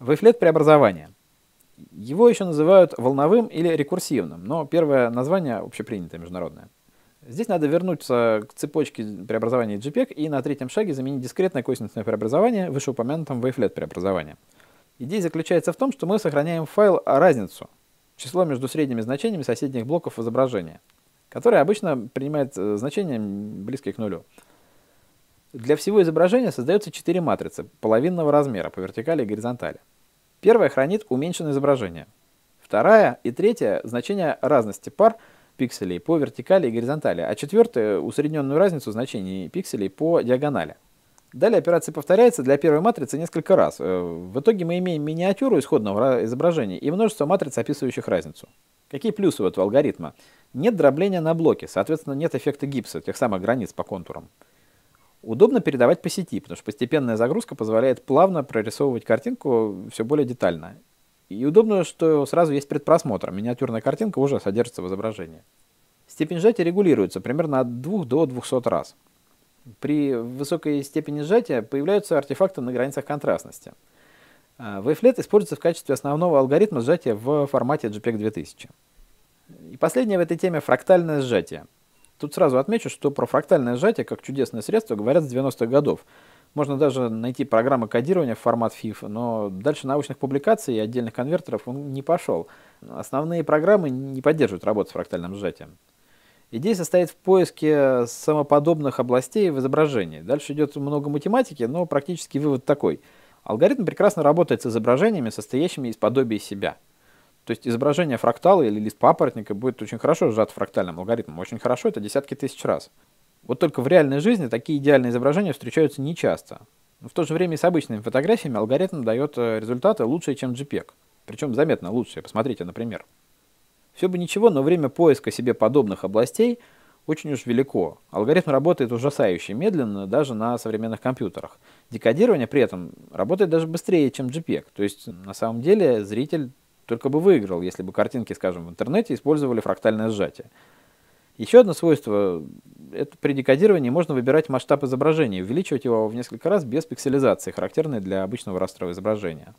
Вейфлет преобразования. Его еще называют волновым или рекурсивным, но первое название общепринятое международное. Здесь надо вернуться к цепочке преобразования JPEG и на третьем шаге заменить дискретное косинусное преобразование вышеупомянутым Wavelet преобразованием. Идея заключается в том, что мы сохраняем в файл разницу, число между средними значениями соседних блоков изображения, которое обычно принимает э, значение близкое к нулю. Для всего изображения создаются четыре матрицы половинного размера по вертикали и горизонтали. Первая хранит уменьшенное изображение. Вторая и третья – значения разности пар пикселей по вертикали и горизонтали, а четвертая – усредненную разницу значений пикселей по диагонали. Далее операция повторяется для первой матрицы несколько раз. Э, в итоге мы имеем миниатюру исходного изображения и множество матриц, описывающих разницу. Какие плюсы у этого алгоритма? Нет дробления на блоки, соответственно, нет эффекта гипса, тех самых границ по контурам. Удобно передавать по сети, потому что постепенная загрузка позволяет плавно прорисовывать картинку все более детально. И удобно, что сразу есть предпросмотр. Миниатюрная картинка уже содержится в изображении. Степень сжатия регулируется примерно от 2 до 200 раз. При высокой степени сжатия появляются артефакты на границах контрастности. А, Wavelet используется в качестве основного алгоритма сжатия в формате JPEG 2000. И последнее в этой теме фрактальное сжатие – Тут сразу отмечу, что про фрактальное сжатие как чудесное средство говорят с 90-х годов. Можно даже найти программы кодирования в формат FIFA, но дальше научных публикаций и отдельных конвертеров он не пошел. Основные программы не поддерживают работу с фрактальным сжатием. Идея состоит в поиске самоподобных областей в изображении. Дальше идет много математики, но практический вывод такой. Алгоритм прекрасно работает с изображениями, состоящими из подобия себя – то есть изображение фрактала или лист папоротника будет очень хорошо сжато фрактальным алгоритмом. Очень хорошо, это десятки тысяч раз. Вот только в реальной жизни такие идеальные изображения встречаются нечасто. Но в то же время и с обычными фотографиями алгоритм дает э, результаты лучше, чем JPEG. Причем заметно лучше. Посмотрите, например. Все бы ничего, но время поиска себе подобных областей очень уж велико. Алгоритм работает ужасающе медленно даже на современных компьютерах. Декодирование при этом работает даже быстрее, чем JPEG. То есть на самом деле зритель только бы выиграл, если бы картинки, скажем, в интернете использовали фрактальное сжатие. Еще одно свойство – это при декодировании можно выбирать масштаб изображения, увеличивать его в несколько раз без пикселизации, характерной для обычного растрового изображения.